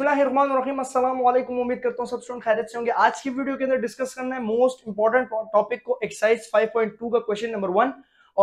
बिस्मिल्लाम उम्मीद करता हूँ सब स्टूडेंट से होंगे आज की वीडियो के अंदर डिस्कस करना है मोस्ट इंपॉर्टेंट टॉपिक को एक्सरसाइज 5.2 का क्वेश्चन नंबर वन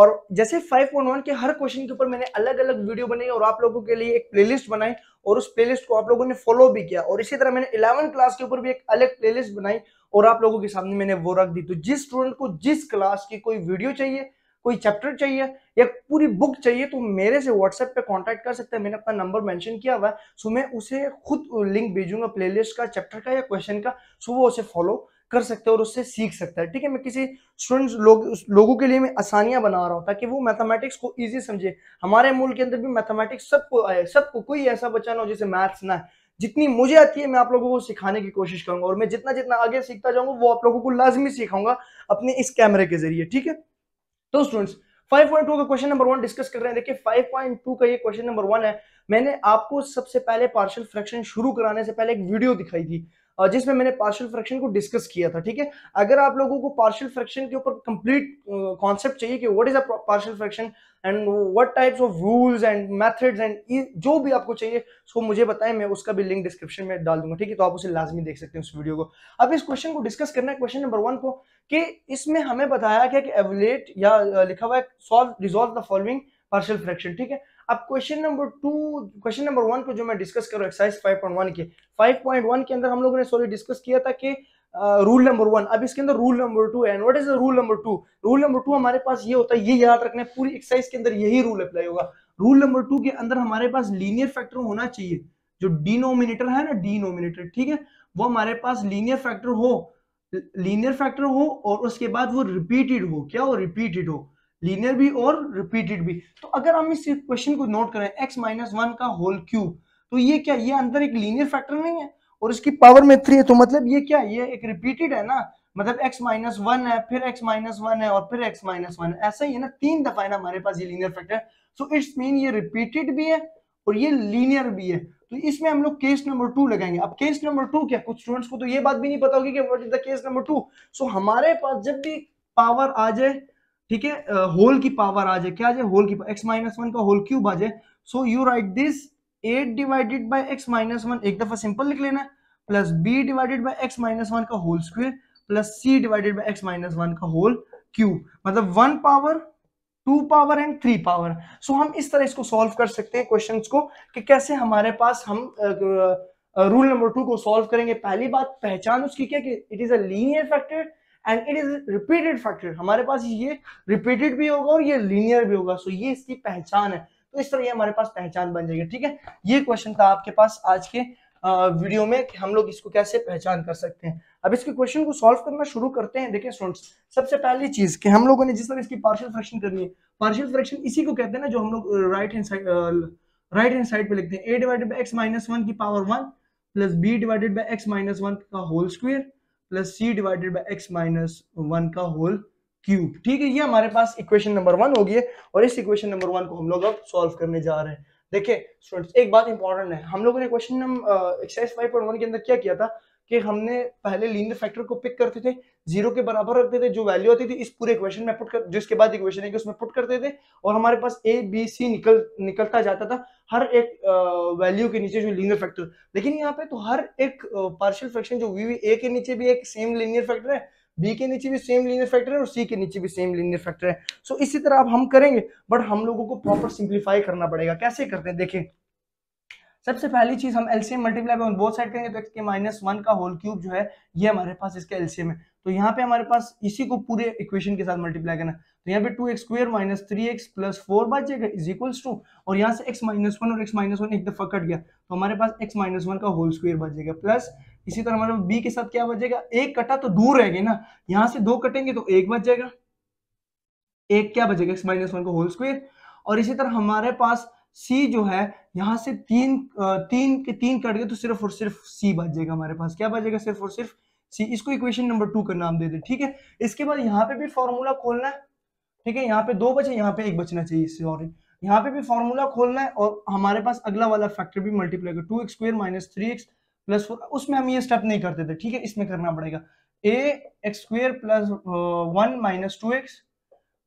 और जैसे 5.1 के हर क्वेश्चन के ऊपर मैंने अलग अलग वीडियो बनाई और आप लोगों के लिए एक प्लेलिस्ट बनाई और उस प्लेलिस्ट को आप लोगों ने फॉलो भी किया और इसी तरह मैंने इलेवन क्लास के ऊपर भी एक अलग लिस्ट बनाई और आप लोगों के सामने मैंने वो रख दी तो जिस स्टूडेंट को जिस क्लास की कोई वीडियो चाहिए कोई चैप्टर चाहिए या पूरी बुक चाहिए तो मेरे से व्हाट्सएप पे कांटेक्ट कर सकते हैं मैंने अपना नंबर मेंशन किया हुआ है सो मैं उसे खुद लिंक भेजूंगा प्लेलिस्ट का चैप्टर का या क्वेश्चन का सो वो उसे फॉलो कर सकते हैं और उससे सीख सकता है ठीक है मैं किसी स्टूडेंट्स लोग लोगों के लिए मैं आसानियां बना रहा हूँ ताकि वो मैथमेटिक्स को ईजी समझे हमारे मुल्क के अंदर भी मैथमेटिक्स सबको आए सबको कोई ऐसा बच्चा ना हो जैसे मैथ्स ना है जितनी मुझे आती है मैं आप लोगों को सिखाने की कोशिश करूंगा और मैं जितना जितना आगे सीखता जाऊंगा वो आप लोगों को लाजमी सिखाऊंगा अपने इस कैमरे के जरिए ठीक है तो स्टूडेंट्स 5.2 का क्वेश्चन नंबर वन डिस्कस कर रहे हैं देखिए 5.2 का ये क्वेश्चन नंबर वन है मैंने आपको सबसे पहले पार्शियल फ्रैक्शन शुरू कराने से पहले एक वीडियो दिखाई थी जिसमें मैंने पार्शियल फ्रैक्शन को डिस्कस किया था ठीक है अगर आप लोगों को पार्शियल फ्रैक्शन के ऊपर कंप्लीट कॉन्सेप्ट चाहिए कि what is a partial fraction and what types of rules and methods and जो भी आपको चाहिए उसको मुझे बताएं मैं उसका भी लिंक डिस्क्रिप्शन में डाल दूंगा ठीक है तो आप उसे लाजमी देख सकते हैं उस वीडियो को अब इस क्वेश्चन को डिस्कस करना है क्वेश्चन नंबर वन को कि इसमें हमें बताया गया कि एवलेट या लिखा हुआ है solve resolve the following partial fraction ठीक है अब question number two question number one को जो मैं डिस्कस करूँ एक्सरसाइज फाइव पॉइंट वन के फाइव पॉइंट वन के अंदर हम लोगों ने सॉरी डिस्कस किया था कि रूल नंबर वन अब इसके अंदर rule number two and what is the rule number two rule number two हमारे पास ये होता है ये याद रखना है पूरी एक्सरसाइज के अंदर यही रूल अप्लाई होगा रूल नंबर टू के अंदर हमारे पास लीनियर फैक्टर होना चाहिए जो डिनोमिनेटर है ना डिनोमिनेटर ठीक है वो हमारे पास लीनियर फैक्टर हो लीनियर फैक्टर हो और उसके बाद वो रिपीटेड हो क्या हो रिपीटेड हो लीनियर भी और रिपीटेड भी तो अगर हम इस क्वेश्चन को नोट करें एक्स माइनस वन का होल क्यूब तो ये क्या ये अंदर एक लीनियर फैक्टर नहीं है और इसकी पावर में थ्री है तो मतलब ये क्या ये एक रिपीटेड है ना मतलब x माइनस वन है फिर x माइनस वन है और फिर x माइनस वन है ऐसा ही है ना तीन दफा है ना हमारे पास ये linear factor so it's mean ये रिपीटेड भी है और ये लीनियर भी है तो इसमें हम लोग केस नंबर टू लगाएंगे अब केस नंबर टू क्या कुछ स्टूडेंट्स को तो ये बात भी नहीं पता होगी कि what is the case number two so हमारे पास जब भी पावर आ जाए ठीक है होल की पावर आ जाए क्या आ जाए होल की एक्स माइनस वन का होल क्यूब आ जाए so you write this a divided by x minus one एक दफा सिंपल लिख लेना plus B divided by x minus one का whole square plus C divided by x minus one का whole cube मतलब one power two power and three power so हम इस तरह इसको सॉल्व कर सकते हैं क्वेश्चन को कि कैसे हमारे पास हम रूल नंबर टू को सॉल्व करेंगे पहली बात पहचान उसकी क्या कि it is a linear factor and it is repeated factor हमारे पास ये रिपीटेड भी होगा और ये लीनियर भी होगा सो so ये इसकी पहचान है तो इस तरह ये हमारे पास पहचान बन जाएगी ठीक है ये क्वेश्चन था आपके पास आज के वीडियो में कि हम लोग इसको कैसे पहचान कर सकते हैं अब इसके क्वेश्चन को सॉल्व करना शुरू करते हैं देखिए स्टूडेंट्स सबसे पहली चीज कि हम लोगों ने जिस तरह इसकी पार्शियल फ्रैक्शन करनी है पार्शियल फ्रैक्शन इसी को कहते हैं ना जो हम लोग right hand side right hand side पे लिखते हैं A divided by x minus one की power one plus B divided by x minus one का whole square plus C divided by x minus one का होल क्यूब ठीक है ये हमारे पास इक्वेशन नंबर वन होगी और इस इक्वेशन नंबर वन को हम लोग अब सॉल्व करने जा रहे हैं देखिए स्टूडेंट्स एक बात इंपॉर्टेंट है हम लोगों ने question exercise five point one के अंदर क्या किया था कि हमने पहले लीनियर फैक्टर को पिक करते थे जीरो के बराबर रखते थे जो वैल्यू आती थी इस पूरे इक्वेशन में पुट कर जिसके बाद इक्वेशन है कि उसमें पुट करते थे और हमारे पास ए बी सी निकल निकलता जाता था हर एक वैल्यू के नीचे जो लीनियर फैक्टर लेकिन यहाँ पे तो हर एक पार्शियल फ्रैक्शन जो वी ए के नीचे भी एक सेम लीनियर फैक्टर है बी के नीचे भी सेम लीनियर फैक्टर है और सी के नीचे भी सेम लीनियर फैक्टर है सो so, इसी तरह अब हम करेंगे बट हम लोगों को प्रॉपर सिंप्लीफाई करना पड़ेगा कैसे करते हैं देखें सबसे पहली चीज हम LCM multiply on both side करेंगे तो एक्स के माइनस वन का होल क्यूब जो है ये हमारे पास इसका एलसीएम है तो यहाँ पे हमारे पास इसी को पूरे इक्वेशन के साथ मल्टीप्लाई करना तो यहाँ पे two x square minus three x plus four बच जाएगा इज इक्वल्स टू और यहाँ से एक्स माइनस वन और एक्स माइनस वन एक दफा कट गया तो हमारे पास एक्स माइनस वन का होल स्क्वेयर बच जाएगा प्लस इसी तरह हमारे बी के साथ क्या बचेगा एक कटा तो दूर रहेगा ना यहाँ से दो कटेंगे तो एक बच जाएगा एक क्या बचेगा एक्स माइनस वन का होल स्क्वेयर और इसी तरह हमारे पास सी जो है यहाँ से तीन तीन के तीन कट गए तो सिर्फ और सिर्फ सी बचेगा हमारे पास क्या बचेगा सिर्फ और सिर्फ सी इसको इक्वेशन नंबर टू का नाम दे दे ठीक है इसके बाद यहाँ पे भी फॉर्मूला खोलना है ठीक है यहाँ पे दो बचे यहाँ पे एक बचना चाहिए सॉरी यहाँ पे भी फॉर्मूला खोलना है और हमारे पास अगला वाला फैक्टर भी मल्टीप्लाई कर two x square minus three x plus four उसमें हम ये स्टेप नहीं करते थे ठीक है इसमें करना पड़ेगा A x square plus one minus two x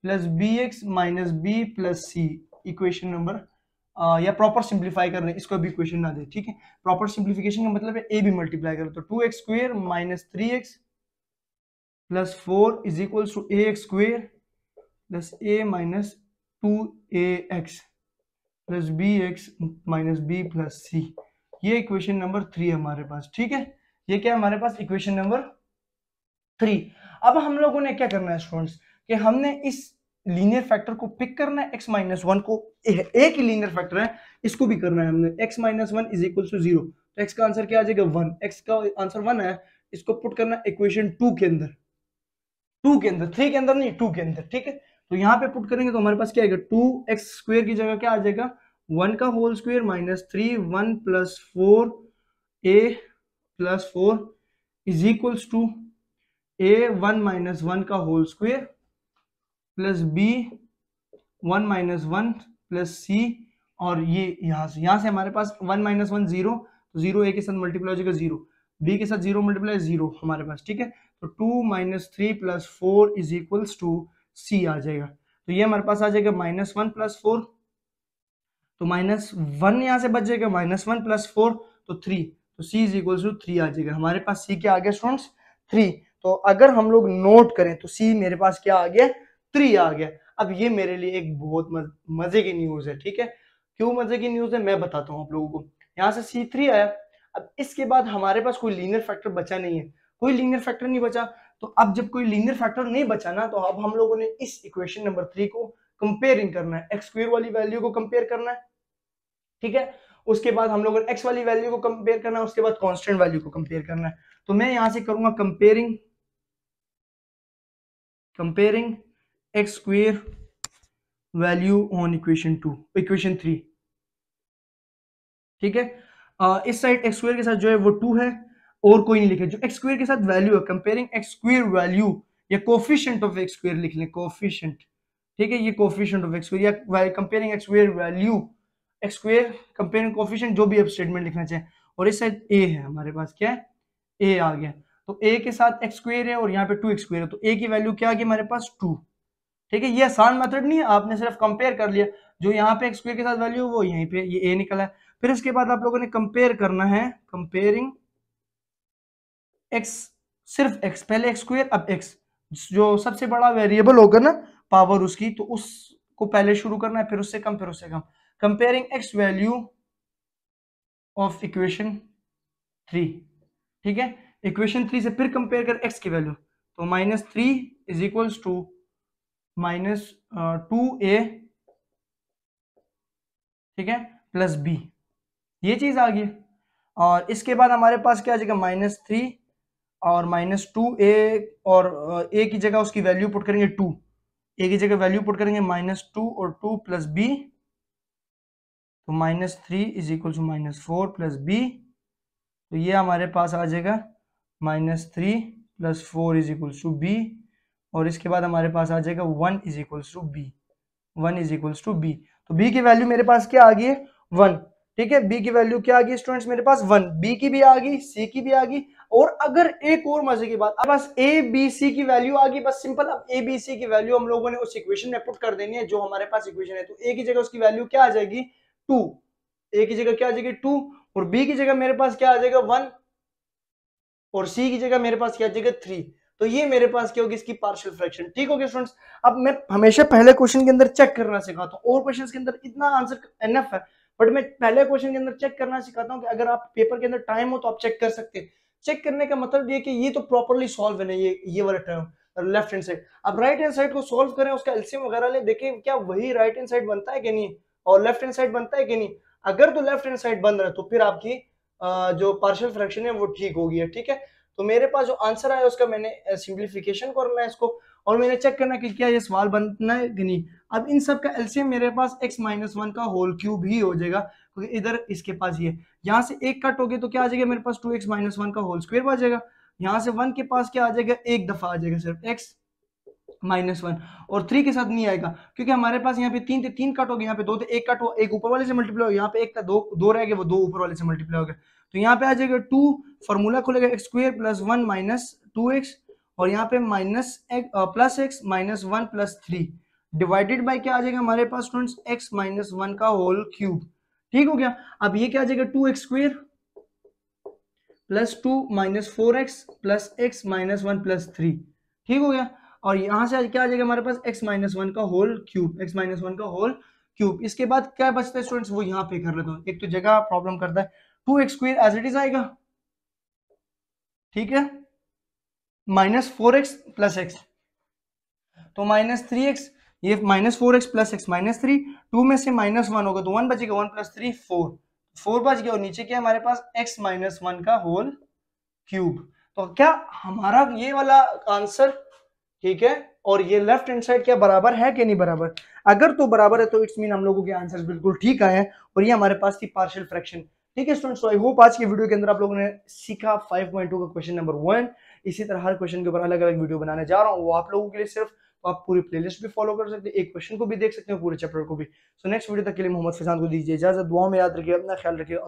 plus B x minus B plus C equation number या प्रॉपर सिंप्लीफाई कर रहे हैं इसको भी क्वेश्चन ना दे ठीक है प्रॉपर सिंप्लीफिकेशन का मतलब है ए भी मल्टीप्लाई करो तो two x square minus three x plus four is equals to A x square plus A minus two A x plus B x minus B plus C ये इक्वेशन नंबर थ्री हमारे पास ठीक है ये क्या हमारे पास equation number three अब हम लोगों ने क्या करना है स्टूडेंट्स कि हमने इस लीनियर फैक्टर को पिक करना है एक्स माइनस वन को एक ही लीनियर फैक्टर है इसको भी करना है हमने x minus one is equal to zero तो एक्स का आंसर क्या आ जाएगा वन एक्स का आंसर वन है इसको पुट करना इक्वेशन टू के अंदर टू के अंदर थ्री के अंदर नहीं टू के अंदर ठीक है तो यहाँ पे पुट करेंगे तो हमारे पास क्या आएगा टू एक्स स्क्वेयर की जगह क्या आ जाएगा वन का whole square minus three one plus four A plus four is equals to A one minus one का whole square plus B one minus one plus C और ये यहां से यहाँ से हमारे पास वन माइनस वन जीरो तो जीरो ए के साथ मल्टीप्लाई हो जाएगा जीरो बी के साथ जीरो मल्टीप्लाई जीरो हमारे पास ठीक है तो two minus three plus four is equals to C आ जाएगा तो ये हमारे पास आ जाएगा माइनस वन प्लस फोर तो माइनस वन यहाँ से बच जाएगा माइनस वन प्लस फोर तो थ्री तो C is equal to three आ जाएगा हमारे पास सी क्या आ गया स्टूडेंट्स थ्री तो अगर हम लोग नोट करें तो सी मेरे पास क्या आ गया थ्री आ गया अब ये मेरे लिए एक बहुत मजे की न्यूज है ठीक है क्यों मजे की न्यूज है मैं बताता हूँ आप लोगों को यहाँ से सी थ्री आया अब इसके बाद हमारे पास कोई लीनियर फैक्टर बचा नहीं है कोई लीनियर फैक्टर नहीं बचा तो अब जब कोई लीनियर फैक्टर नहीं बचा ना तो अब हम लोगों ने इस इक्वेशन नंबर थ्री को कंपेयरिंग करना है एक्स स्क्र वाली वैल्यू को कंपेयर करना है ठीक है उसके बाद हम लोगों ने एक्स वाली वैल्यू को कंपेयर करना है उसके बाद कांस्टेंट वैल्यू को कंपेयर करना है तो मैं यहां से करूंगा comparing comparing x square value on equation two equation three ठीक है आ, इस साइड एक्स स्क्र के साथ जो है वो टू है और कोई नहीं लिखे जो एक्स स्क्र के साथ वैल्यू है कंपेयरिंग एक्स स्क्र वैल्यू या कोफिशेंट ऑफ एक्स स्क्र लिख लें कोफिशेंट ठीक है ये कोफिशेंट ऑफ एक्स या comparing x square value x square comparing coefficient जो भी आप स्टेटमेंट लिखना चाहें और इस साइड ए है हमारे पास क्या है ए आ गया तो ए के साथ एक्स स्क्र है और यहाँ पे टू एक्स स्क्र है तो ए की वैल्यू क्या आ गई हमारे पास टू ठीक है ये आसान मेथड नहीं है आपने सिर्फ कंपेयर कर लिया जो यहाँ पे एक्स के साथ वैल्यू वो यहीं पे ये ए निकला है फिर इसके बाद आप लोगों ने कंपेयर करना है कंपेयरिंग एक्स सिर्फ एक्स पहले एक्स स्क्वेयर अब एक्स जो सबसे बड़ा वेरिएबल होगा ना पावर उसकी तो उसको पहले शुरू करना है फिर उससे कम फिर उससे कम comparing x value of equation three ठीक है इक्वेशन थ्री से फिर कंपेयर कर एक्स की वैल्यू तो minus three is equals to minus two A ठीक है प्लस बी ये चीज़ आ गई और इसके बाद हमारे पास क्या आ जाएगा माइनस थ्री और माइनस टू ए और ए की जगह उसकी वैल्यू पुट करेंगे टू ए की जगह वैल्यू पुट करेंगे माइनस टू और टू प्लस बी तो minus three is equal to minus four plus B तो ये हमारे पास आ जाएगा minus three plus four is equal to B और इसके बाद हमारे पास आ जाएगा one is equals to B one is equals to B तो बी की वैल्यू मेरे पास क्या आ गई है वन ठीक है बी की वैल्यू क्या आ गई स्टूडेंट्स मेरे पास वन बी की भी आ गई सी की भी आ गई और अगर एक और मजे की बात अब बस ए बी सी की वैल्यू आ गई बस सिंपल अब ए बी सी की वैल्यू हम लोगों ने उस इक्वेशन में पुट कर देनी है जो हमारे पास इक्वेशन है तो ए की जगह उसकी वैल्यू क्या आ जाएगी टू ए की जगह क्या आ जाएगी टू और बी की जगह मेरे पास क्या आ जाएगा वन और सी की जगह मेरे पास क्या आ जाएगा थ्री तो ये मेरे पास क्या होगी इसकी पार्शियल फ्रैक्शन ठीक होगी स्टूडेंट्स अब मैं हमेशा पहले क्वेश्चन के अंदर चेक करना सिखाता हूँ और क्वेश्चन के अंदर इतना आंसर एनफ है बट मैं पहले क्वेश्चन के अंदर चेक करना सिखाता हूँ कि अगर आप पेपर के अंदर टाइम हो तो आप चेक कर सकते हैं चेक करने का मतलब ये कि ये तो प्रॉपरली सॉल्व है ना ये ये वाला टर्म लेफ्ट हैंड साइड अब राइट हैंड साइड को सॉल्व करें उसका एल्सियम वगैरह ले देखें क्या वही राइट हैंड साइड बनता है कि नहीं और लेफ्ट हैंड साइड बनता है कि नहीं अगर तो लेफ्ट हैंड साइड बन रहा है तो फिर आपकी जो पार्शियल फ्रैक्शन है वो ठीक होगी ठीक है तो मेरे पास जो आंसर आया उसका मैंने सिंप्लीफिकेशन करना है इसको और मैंने चेक करना कि क्या ये सवाल बनना है कि नहीं अब इन सब का एलसीएम मेरे पास x माइनस वन का होल क्यूब ही हो जाएगा क्योंकि तो इधर इसके पास ये यहाँ से एक कट होगी तो क्या आ जाएगा मेरे पास टू एक्स माइनस वन का होल स्क्वेयर आ जाएगा यहाँ से वन के पास क्या आ जाएगा एक दफा आ जाएगा सिर्फ एक्स माइनस वन और थ्री के साथ नहीं आएगा क्योंकि हमारे पास यहाँ पे तीन थे तीन कट हो गए यहाँ पे दो थे एक कट हो एक ऊपर वाले से मल्टीप्लाई हो यहाँ पे एक था दो दो रह गए वो दो ऊपर वाले से मल्टीप्लाई हो गए तो यहाँ पे आ जाएगा टू फॉर्मूला खुलेगा x square plus one minus two x और यहाँ पे माइनस एक, plus x minus one plus three divided by क्या आ जाएगा हमारे पास स्टूडेंट्स एक्स माइनस वन का होल क्यूब ठीक हो गया अब ये क्या आ जाएगा two x square plus two minus four x plus x minus one plus three ठीक हो गया और यहाँ से क्या आ जाएगा हमारे पास एक्स माइनस वन का whole cube x minus one का होल क्यूब इसके बाद क्या बचता है स्टूडेंट्स वो यहाँ पे कर लेते हो एक तो जगह प्रॉब्लम करता है two x square as it is आएगा ठीक है minus four x plus x तो माइनस थ्री एक्स ये minus four x plus x minus three two में से माइनस वन होगा तो वन बचेगा one plus three four four बच गया और नीचे क्या हमारे पास एक्स माइनस वन का होल क्यूब तो क्या हमारा ये वाला आंसर ठीक है और ये लेफ्ट हैंड साइड क्या बराबर है कि नहीं बराबर अगर तो बराबर है तो इट्स मीन हम लोगों के आंसर बिल्कुल ठीक आए हैं और ये हमारे पास थी पार्शियल फ्रैक्शन ठीक है स्टूडेंट्स आई होप आज की वीडियो के अंदर आप लोगों ने सीखा 5.2 का क्वेश्चन नंबर वन इसी तरह हर क्वेश्चन के ऊपर अलग अलग वीडियो बनाने जा रहा हूँ वो आप लोगों के लिए सिर्फ तो आप पूरी प्लेलिस्ट भी फॉलो कर सकते हैं एक क्वेश्चन को भी देख सकते हो पूरे चैप्टर को भी सो नेक्स्ट वीडियो तक के लिए मोहम्मद फैजान को दीजिए इजाजत दुआ में याद रखिए अपना ख्याल रखिए